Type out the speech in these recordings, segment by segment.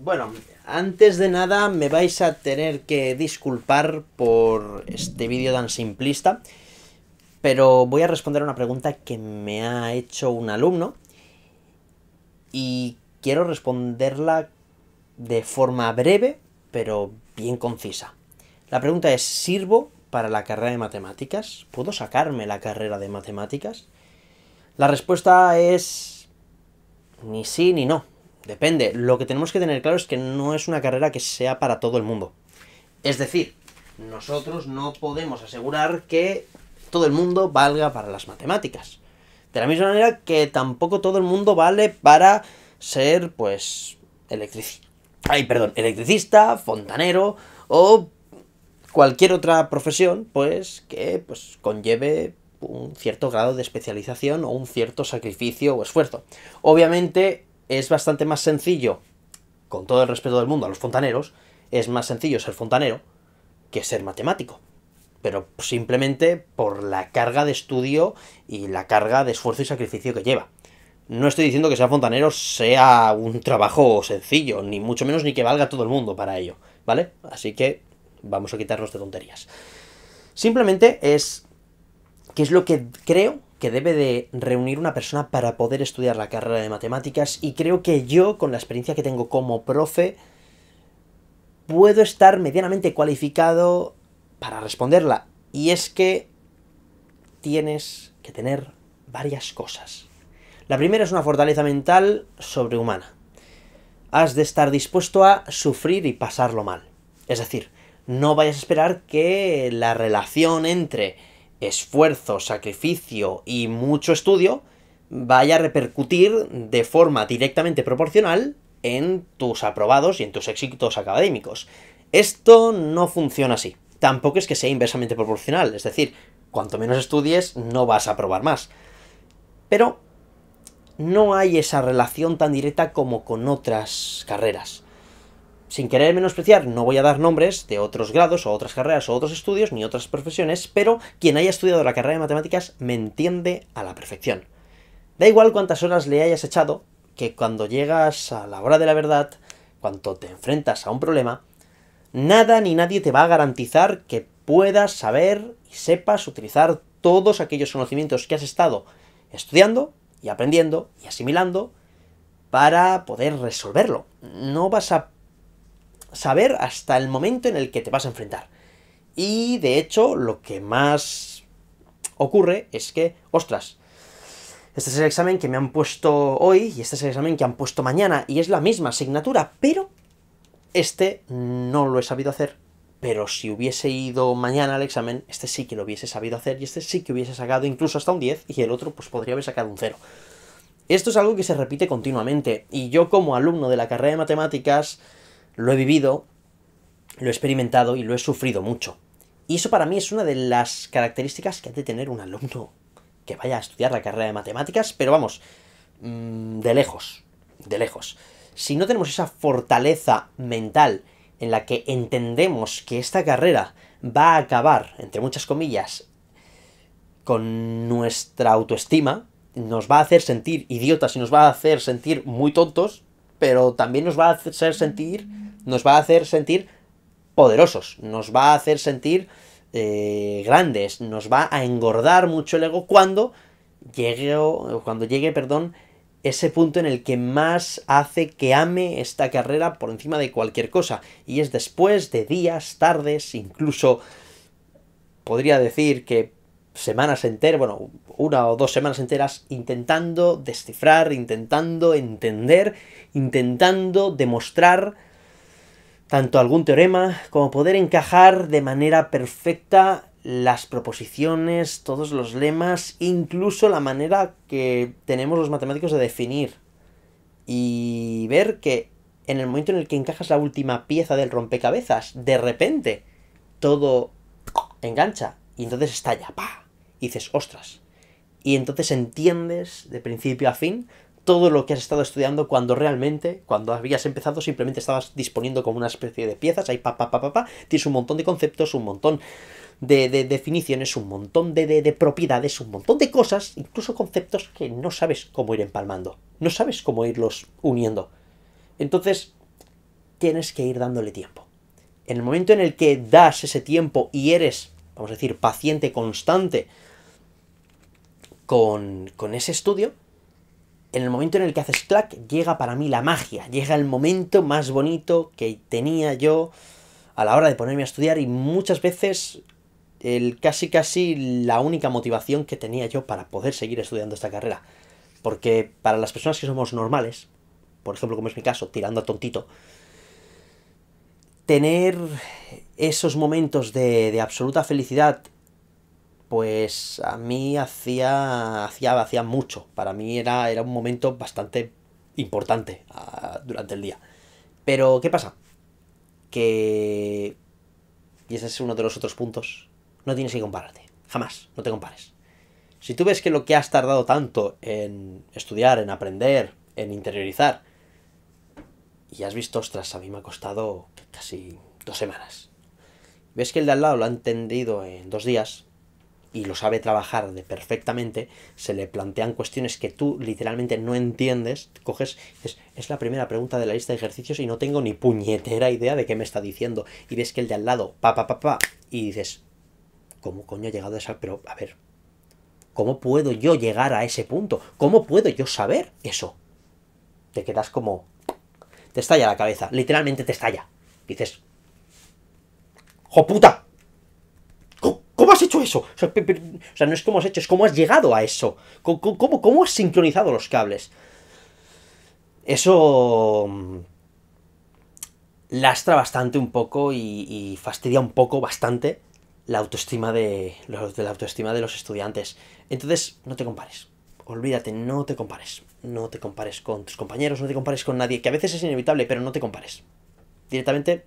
Bueno, antes de nada me vais a tener que disculpar por este vídeo tan simplista, pero voy a responder una pregunta que me ha hecho un alumno y quiero responderla de forma breve, pero bien concisa. La pregunta es, ¿sirvo para la carrera de matemáticas? ¿Puedo sacarme la carrera de matemáticas? La respuesta es ni sí ni no. Depende. Lo que tenemos que tener claro es que no es una carrera que sea para todo el mundo. Es decir, nosotros no podemos asegurar que todo el mundo valga para las matemáticas. De la misma manera que tampoco todo el mundo vale para ser, pues, electricista. Ay, perdón, electricista, fontanero o cualquier otra profesión, pues, que pues, conlleve un cierto grado de especialización o un cierto sacrificio o esfuerzo. Obviamente, es bastante más sencillo, con todo el respeto del mundo a los fontaneros, es más sencillo ser fontanero que ser matemático. Pero simplemente por la carga de estudio y la carga de esfuerzo y sacrificio que lleva. No estoy diciendo que ser fontanero sea un trabajo sencillo, ni mucho menos ni que valga todo el mundo para ello, ¿vale? Así que vamos a quitarnos de tonterías. Simplemente es qué es lo que creo que debe de reunir una persona para poder estudiar la carrera de matemáticas y creo que yo, con la experiencia que tengo como profe, puedo estar medianamente cualificado para responderla. Y es que tienes que tener varias cosas. La primera es una fortaleza mental sobrehumana. Has de estar dispuesto a sufrir y pasarlo mal. Es decir, no vayas a esperar que la relación entre esfuerzo, sacrificio y mucho estudio vaya a repercutir de forma directamente proporcional en tus aprobados y en tus éxitos académicos. Esto no funciona así. Tampoco es que sea inversamente proporcional, es decir, cuanto menos estudies, no vas a aprobar más. Pero no hay esa relación tan directa como con otras carreras sin querer menospreciar, no voy a dar nombres de otros grados o otras carreras o otros estudios ni otras profesiones, pero quien haya estudiado la carrera de matemáticas me entiende a la perfección. Da igual cuántas horas le hayas echado, que cuando llegas a la hora de la verdad, cuando te enfrentas a un problema, nada ni nadie te va a garantizar que puedas saber y sepas utilizar todos aquellos conocimientos que has estado estudiando y aprendiendo y asimilando para poder resolverlo. No vas a saber hasta el momento en el que te vas a enfrentar. Y de hecho, lo que más ocurre es que, ostras, este es el examen que me han puesto hoy y este es el examen que han puesto mañana y es la misma asignatura, pero este no lo he sabido hacer. Pero si hubiese ido mañana al examen, este sí que lo hubiese sabido hacer y este sí que hubiese sacado incluso hasta un 10 y el otro pues podría haber sacado un 0. Esto es algo que se repite continuamente y yo como alumno de la carrera de matemáticas lo he vivido, lo he experimentado y lo he sufrido mucho. Y eso para mí es una de las características que ha de tener un alumno que vaya a estudiar la carrera de matemáticas, pero vamos, mm, de lejos, de lejos. Si no tenemos esa fortaleza mental en la que entendemos que esta carrera va a acabar, entre muchas comillas, con nuestra autoestima, nos va a hacer sentir idiotas y nos va a hacer sentir muy tontos, pero también nos va a hacer sentir nos va a hacer sentir poderosos, nos va a hacer sentir eh, grandes, nos va a engordar mucho el ego cuando llegue, cuando llegue, perdón, ese punto en el que más hace que ame esta carrera por encima de cualquier cosa. Y es después de días, tardes, incluso podría decir que semanas enteras, bueno, una o dos semanas enteras intentando descifrar, intentando entender, intentando demostrar tanto algún teorema como poder encajar de manera perfecta las proposiciones, todos los lemas, incluso la manera que tenemos los matemáticos de definir. Y ver que en el momento en el que encajas la última pieza del rompecabezas, de repente todo engancha y entonces estalla, pa, y dices, ostras. Y entonces entiendes de principio a fin todo lo que has estado estudiando cuando realmente, cuando habías empezado, simplemente estabas disponiendo como una especie de piezas, ahí pa, pa, pa, tienes un montón de conceptos, un montón de, definiciones, un montón de, propiedades, un montón de cosas, incluso conceptos que no sabes cómo ir empalmando, no sabes cómo irlos uniendo. Entonces, tienes que ir dándole tiempo. En el momento en el que das ese tiempo y eres, vamos a decir, paciente constante con ese estudio, en el momento en el que haces clac, llega para mí la magia, llega el momento más bonito que tenía yo a la hora de ponerme a estudiar y muchas veces el casi casi la única motivación que tenía yo para poder seguir estudiando esta carrera. Porque para las personas que somos normales, por ejemplo como es mi caso, tirando a tontito, tener esos momentos de, de absoluta felicidad pues a mí hacía, hacía, hacía mucho. Para mí era, era un momento bastante importante ah, durante el día. Pero, ¿qué pasa? Que... Y ese es uno de los otros puntos. No tienes que compararte. Jamás. No te compares. Si tú ves que lo que has tardado tanto en estudiar, en aprender, en interiorizar, y has visto, ostras, a mí me ha costado casi dos semanas. Ves que el de al lado lo ha entendido en dos días, y lo sabe trabajar de perfectamente, se le plantean cuestiones que tú literalmente no entiendes, coges, es, es la primera pregunta de la lista de ejercicios y no tengo ni puñetera idea de qué me está diciendo, y ves que el de al lado, pa, pa, pa, y dices, ¿cómo coño ha llegado a esa? Pero, a ver, ¿cómo puedo yo llegar a ese punto? ¿Cómo puedo yo saber eso? Te quedas como, te estalla la cabeza, literalmente te estalla, dices, ¡jo puta! has hecho eso? O sea, no es cómo has hecho, es cómo has llegado a eso. ¿Cómo, has sincronizado los cables? Eso mm, lastra bastante un poco y, y fastidia un poco bastante la autoestima de, los, de la autoestima de los estudiantes. Entonces, no te compares. Olvídate, no te compares. No te compares con tus compañeros, no te compares con nadie, que a veces es inevitable, pero no te compares. Directamente,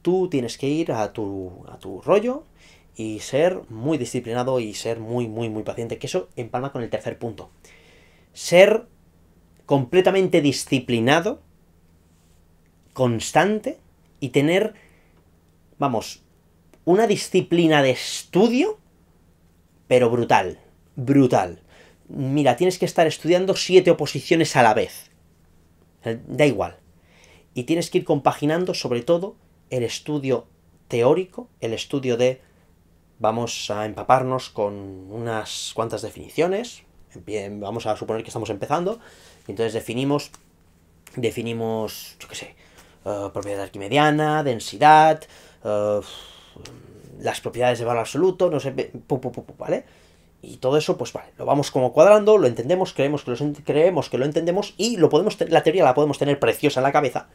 tú tienes que ir a tu, a tu rollo, y ser muy disciplinado y ser muy, muy, muy paciente, que eso empalma con el tercer punto. Ser completamente disciplinado, constante y tener, vamos, una disciplina de estudio, pero brutal, brutal. Mira, tienes que estar estudiando siete oposiciones a la vez. Da igual. Y tienes que ir compaginando sobre todo el estudio teórico, el estudio de Vamos a empaparnos con unas cuantas definiciones. vamos a suponer que estamos empezando. Y entonces definimos, definimos, yo qué sé, eh, propiedad arquimediana, densidad, eh, las propiedades de valor absoluto, no sé, ¿vale? Y todo eso, pues vale, lo vamos como cuadrando, lo entendemos, creemos que lo, creemos que lo entendemos y lo podemos la teoría la podemos tener preciosa en la cabeza,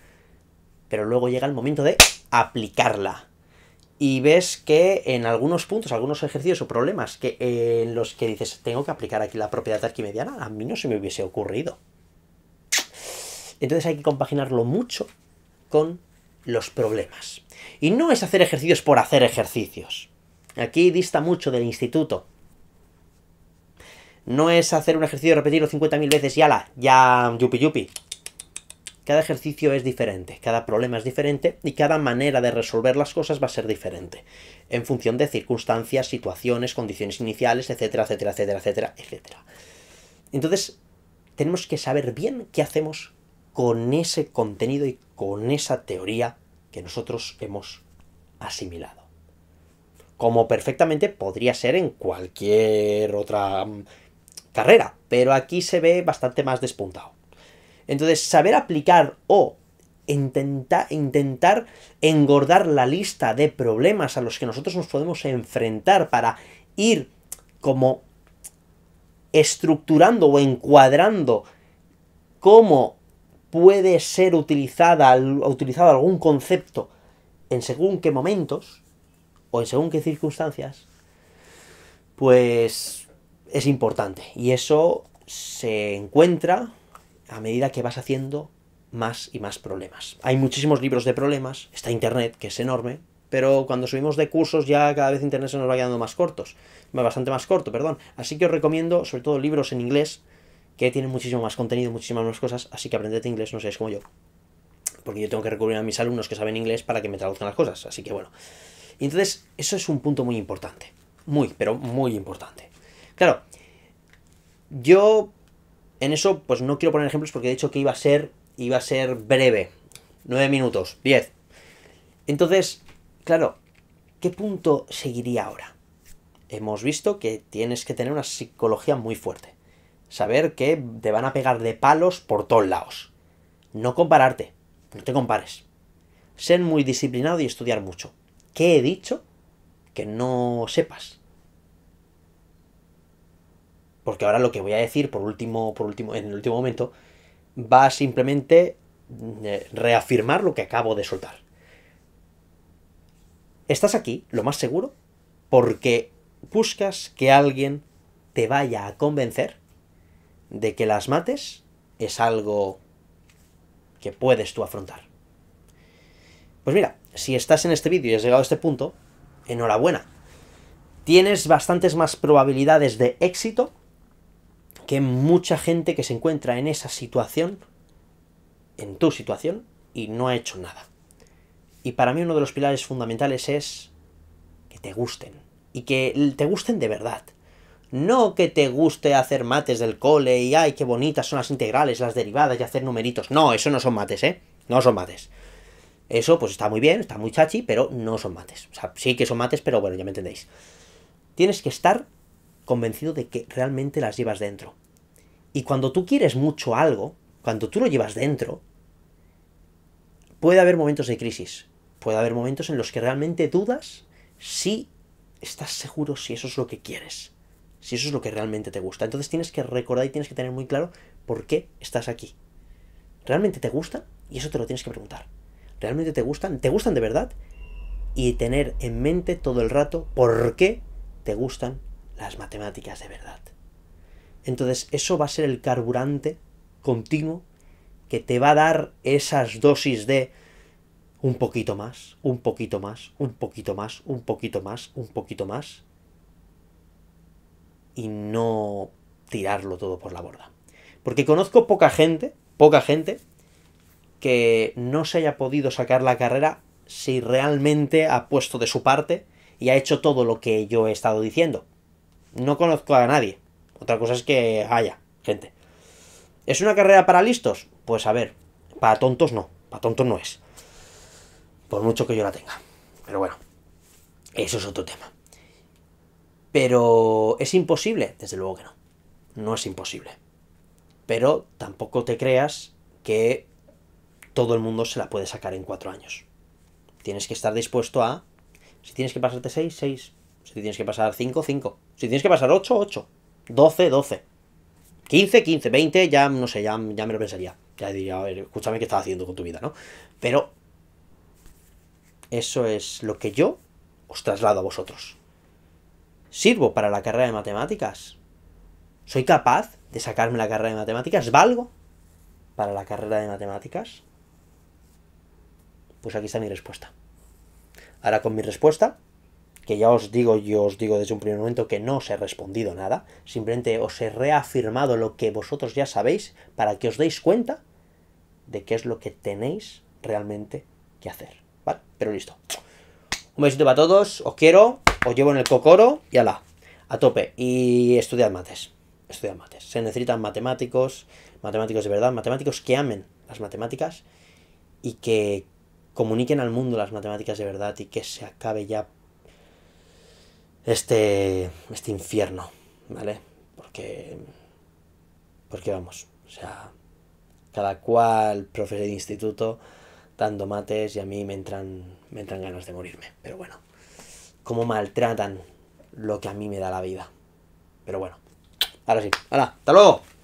pero luego llega el momento de aplicarla y ves que en algunos puntos, algunos ejercicios o problemas que, eh, en los que dices, tengo que aplicar aquí la propiedad arquimediana, a mí no se me hubiese ocurrido. Entonces hay que compaginarlo mucho con los problemas. Y no es hacer ejercicios por hacer ejercicios. Aquí dista mucho del instituto. No es hacer un ejercicio y repetirlo 50.000 veces y ala, ya yupi yupi. Cada ejercicio es diferente, cada problema es diferente y cada manera de resolver las cosas va a ser diferente, en función de circunstancias, situaciones, condiciones iniciales, etcétera, etcétera, etcétera, etcétera, etcétera. Entonces, tenemos que saber bien qué hacemos con ese contenido y con esa teoría que nosotros hemos asimilado. Como perfectamente podría ser en cualquier otra mm, carrera, pero aquí se ve bastante más despuntado. Entonces, saber aplicar o intentar engordar la lista de problemas a los que nosotros nos podemos enfrentar para ir como estructurando o encuadrando cómo puede ser utilizada, utilizado algún concepto en según qué momentos o en según qué circunstancias, pues es importante. Y eso se encuentra a medida que vas haciendo más y más problemas. Hay muchísimos libros de problemas, está Internet, que es enorme, pero cuando subimos de cursos ya cada vez Internet se nos va quedando más cortos, bastante más corto, perdón. Así que os recomiendo sobre todo libros en inglés, que tienen muchísimo más contenido, muchísimas más cosas, así que aprended inglés, no seáis como yo. Porque yo tengo que recurrir a mis alumnos que saben inglés para que me traduzcan las cosas, así que bueno. Y entonces, eso es un punto muy importante. Muy, pero muy importante. Claro, yo en eso, pues no quiero poner ejemplos porque he dicho que iba a ser, iba a ser breve. Nueve minutos, diez. Entonces, claro, ¿qué punto seguiría ahora? Hemos visto que tienes que tener una psicología muy fuerte. Saber que te van a pegar de palos por todos lados. No compararte, no te compares. Ser muy disciplinado y estudiar mucho. ¿Qué he dicho que no sepas? porque ahora lo que voy a decir por último, por último, en el último momento, va a simplemente eh, reafirmar lo que acabo de soltar. Estás aquí, lo más seguro, porque buscas que alguien te vaya a convencer de que las mates es algo que puedes tú afrontar. Pues mira, si estás en este vídeo y has llegado a este punto, enhorabuena. Tienes bastantes más probabilidades de éxito que mucha gente que se encuentra en esa situación, en tu situación, y no ha hecho nada. Y para mí uno de los pilares fundamentales es que te gusten. Y que te gusten de verdad. No que te guste hacer mates del cole y ay, qué bonitas son las integrales, las derivadas y hacer numeritos. No, eso no son mates, ¿eh? No son mates. Eso pues está muy bien, está muy chachi, pero no son mates. O sea, sí que son mates, pero bueno, ya me entendéis. Tienes que estar convencido de que realmente las llevas dentro. Y cuando tú quieres mucho algo, cuando tú lo llevas dentro, puede haber momentos de crisis, puede haber momentos en los que realmente dudas si estás seguro si eso es lo que quieres, si eso es lo que realmente te gusta. Entonces tienes que recordar y tienes que tener muy claro por qué estás aquí. ¿Realmente te gustan? Y eso te lo tienes que preguntar. ¿Realmente te gustan? ¿Te gustan de verdad? Y tener en mente todo el rato por qué te gustan las matemáticas de verdad. Entonces eso va a ser el carburante continuo que te va a dar esas dosis de un poquito más, un poquito más, un poquito más, un poquito más, un poquito más. Y no tirarlo todo por la borda. Porque conozco poca gente, poca gente, que no se haya podido sacar la carrera si realmente ha puesto de su parte y ha hecho todo lo que yo he estado diciendo. No conozco a nadie. Otra cosa es que haya gente. ¿Es una carrera para listos? Pues a ver, para tontos no. Para tontos no es. Por mucho que yo la tenga. Pero bueno, eso es otro tema. Pero ¿es imposible? Desde luego que no. No es imposible. Pero tampoco te creas que todo el mundo se la puede sacar en cuatro años. Tienes que estar dispuesto a... Si tienes que pasarte seis, seis. Si tienes que pasar 5, 5. Si tienes que pasar 8, 8. 12, 12. 15, 15, 20, ya no sé, ya, ya me lo pensaría. Ya diría, a ver, escúchame qué estás haciendo con tu vida, ¿no? Pero eso es lo que yo os traslado a vosotros. ¿Sirvo para la carrera de matemáticas? ¿Soy capaz de sacarme la carrera de matemáticas? ¿Valgo para la carrera de matemáticas? Pues aquí está mi respuesta. Ahora con mi respuesta que ya os digo, yo os digo desde un primer momento que no os he respondido nada, simplemente os he reafirmado lo que vosotros ya sabéis para que os deis cuenta de qué es lo que tenéis realmente que hacer, ¿vale? Pero listo. Un besito para todos, os quiero, os llevo en el cocoro y ala, a tope. Y estudiad mates, estudiad mates. Se necesitan matemáticos, matemáticos de verdad, matemáticos que amen las matemáticas y que comuniquen al mundo las matemáticas de verdad y que se acabe ya este, este infierno, ¿vale? Porque, porque vamos, o sea, cada cual profesor de instituto dando mates y a mí me entran, me entran ganas de morirme, pero bueno, cómo maltratan lo que a mí me da la vida. Pero bueno, ahora sí, ¡Hala! hasta luego.